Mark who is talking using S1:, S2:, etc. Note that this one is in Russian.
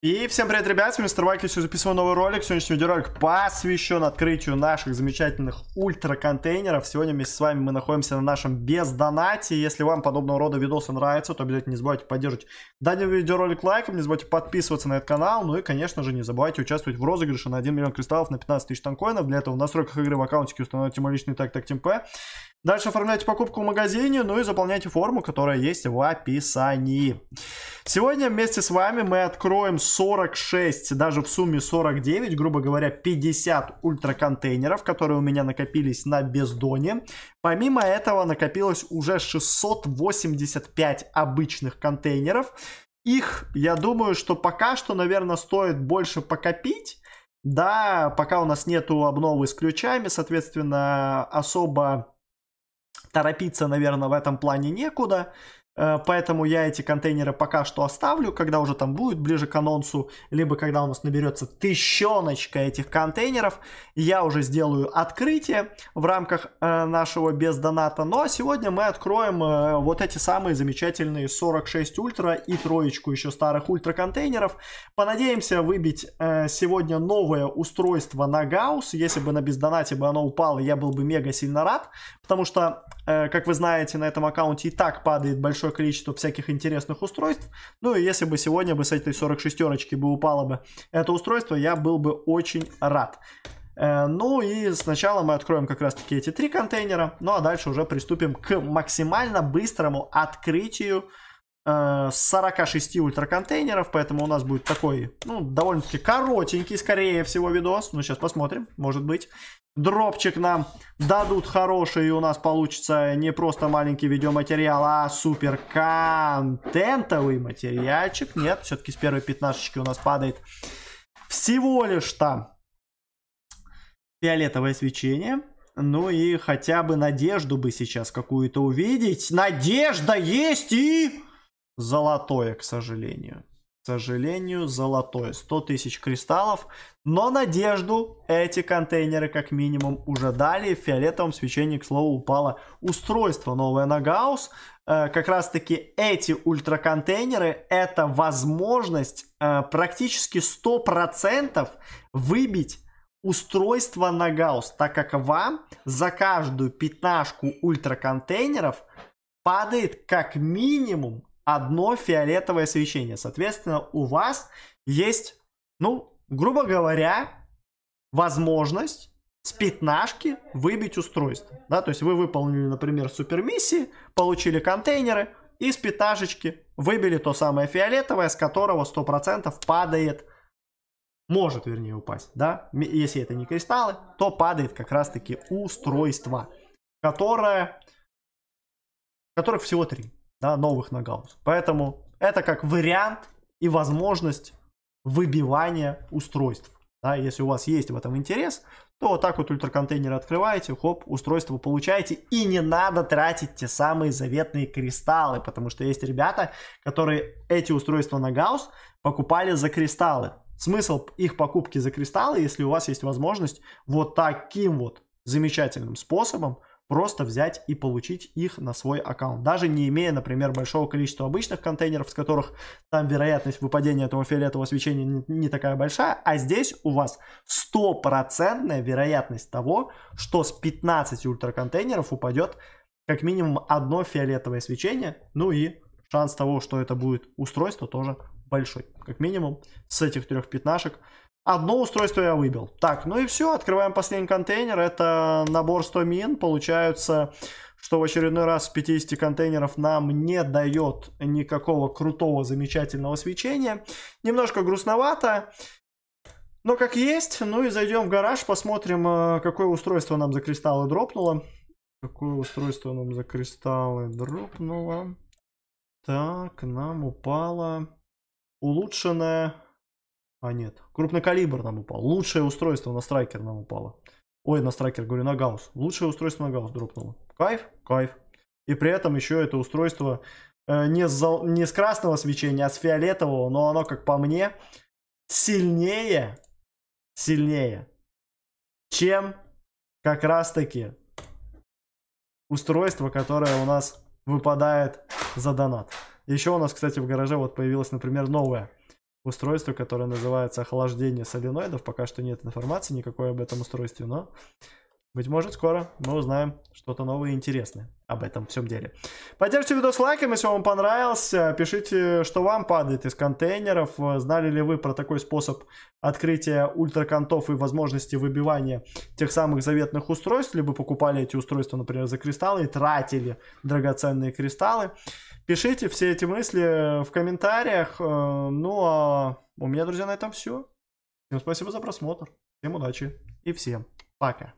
S1: И всем привет, ребят, с вами Мистер Вайкис, я записываю новый ролик. Сегодняшний видеоролик посвящен открытию наших замечательных ультра-контейнеров. Сегодня вместе с вами мы находимся на нашем бездонате. Если вам подобного рода видосы нравятся, то обязательно не забывайте поддерживать данный видеоролик лайком, не забывайте подписываться на этот канал, ну и, конечно же, не забывайте участвовать в розыгрыше на 1 миллион кристаллов на 15 тысяч танкоинов. Для этого в настройках игры в аккаунте установите мой личный тег ТакТимП. Дальше оформляйте покупку в магазине, ну и заполняйте форму, которая есть в описании. Сегодня вместе с вами мы откроем 46, даже в сумме 49, грубо говоря, 50 ультраконтейнеров, которые у меня накопились на бездоне. Помимо этого накопилось уже 685 обычных контейнеров. Их, я думаю, что пока что, наверное, стоит больше покопить. Да, пока у нас нету обновы с ключами, соответственно, особо торопиться, наверное, в этом плане некуда. Э, поэтому я эти контейнеры пока что оставлю, когда уже там будет ближе к анонсу, либо когда у нас наберется тысячоночка этих контейнеров, я уже сделаю открытие в рамках э, нашего без доната. Но ну, а сегодня мы откроем э, вот эти самые замечательные 46 ультра и троечку еще старых ультра контейнеров. Понадеемся выбить сегодня новое устройство на Гаусс. Если бы на бездонате бы оно упало, я был бы мега сильно рад, потому что Э, как вы знаете, на этом аккаунте и так падает большое количество всяких интересных устройств. Ну и если бы сегодня бы с этой 46-очки бы упало бы это устройство, я был бы очень рад. Э, ну и сначала мы откроем как раз таки эти три контейнера, ну а дальше уже приступим к максимально быстрому открытию 46 э, ультраконтейнеров, поэтому у нас будет такой, ну, довольно-таки коротенький, скорее всего, видос. Ну, сейчас посмотрим, может быть дропчик нам дадут хороший, и у нас получится не просто маленький видеоматериал, а супер контентовый материальчик. Нет, все-таки с первой пятнашечки у нас падает всего лишь там фиолетовое свечение. Ну и хотя бы надежду бы сейчас какую-то увидеть. Надежда есть и золотое, к сожалению сожалению, золотой 100 тысяч кристаллов. Но надежду эти контейнеры как минимум уже дали. В фиолетовом свечении, к слову, упало устройство новое на Гаусс. Э, как раз таки эти ультраконтейнеры это возможность э, практически 100% выбить устройство на Гаусс. Так как вам за каждую пятнашку ультраконтейнеров падает как минимум одно фиолетовое свечение. Соответственно, у вас есть, ну, грубо говоря, возможность с пятнашки выбить устройство. Да, то есть вы выполнили, например, супермиссии, получили контейнеры и с пятнашечки выбили то самое фиолетовое, с которого 100% падает, может, вернее, упасть, да, если это не кристаллы, то падает как раз-таки устройство, которое, которых всего три да, новых на Гаусс. Поэтому это как вариант и возможность выбивания устройств. Да, если у вас есть в этом интерес, то вот так вот ультраконтейнер открываете, хоп, устройство получаете, и не надо тратить те самые заветные кристаллы, потому что есть ребята, которые эти устройства на Гаусс покупали за кристаллы. Смысл их покупки за кристаллы, если у вас есть возможность вот таким вот замечательным способом просто взять и получить их на свой аккаунт. Даже не имея, например, большого количества обычных контейнеров, с которых там вероятность выпадения этого фиолетового свечения не, не такая большая, а здесь у вас стопроцентная вероятность того, что с 15 ультраконтейнеров упадет как минимум одно фиолетовое свечение, ну и шанс того, что это будет устройство тоже большой, как минимум, с этих трех пятнашек. Одно устройство я выбил. Так, ну и все, открываем последний контейнер. Это набор 100 мин. Получается, что в очередной раз 50 контейнеров нам не дает никакого крутого, замечательного свечения. Немножко грустновато. Но как есть, ну и зайдем в гараж, посмотрим, э, какое устройство нам за кристаллы дропнуло. Какое устройство нам за кристаллы дропнуло? Так, нам упало улучшенное... А нет, крупнокалибр нам упал. Лучшее устройство на страйкер нам упало. Ой, на страйкер, говорю, на гаусс. Лучшее устройство на гаусс дропнуло. Кайф, кайф. И при этом еще это устройство э, не, с зал... не с красного свечения, а с фиолетового, но оно, как по мне, сильнее, сильнее, чем как раз-таки устройство, которое у нас выпадает за донат. Еще у нас, кстати, в гараже вот появилось, например, новое устройство, которое называется охлаждение соленоидов. Пока что нет информации никакой об этом устройстве, но, быть может, скоро мы узнаем что-то новое и интересное об этом всем деле. Поддержите видос лайком, если вам понравился. Пишите, что вам падает из контейнеров. Знали ли вы про такой способ открытия ультраконтов и возможности выбивания тех самых заветных устройств? Либо покупали эти устройства, например, за кристаллы и тратили драгоценные кристаллы. Пишите все эти мысли в комментариях. Э, ну а у меня, друзья, на этом все. Всем спасибо за просмотр. Всем удачи и всем пока.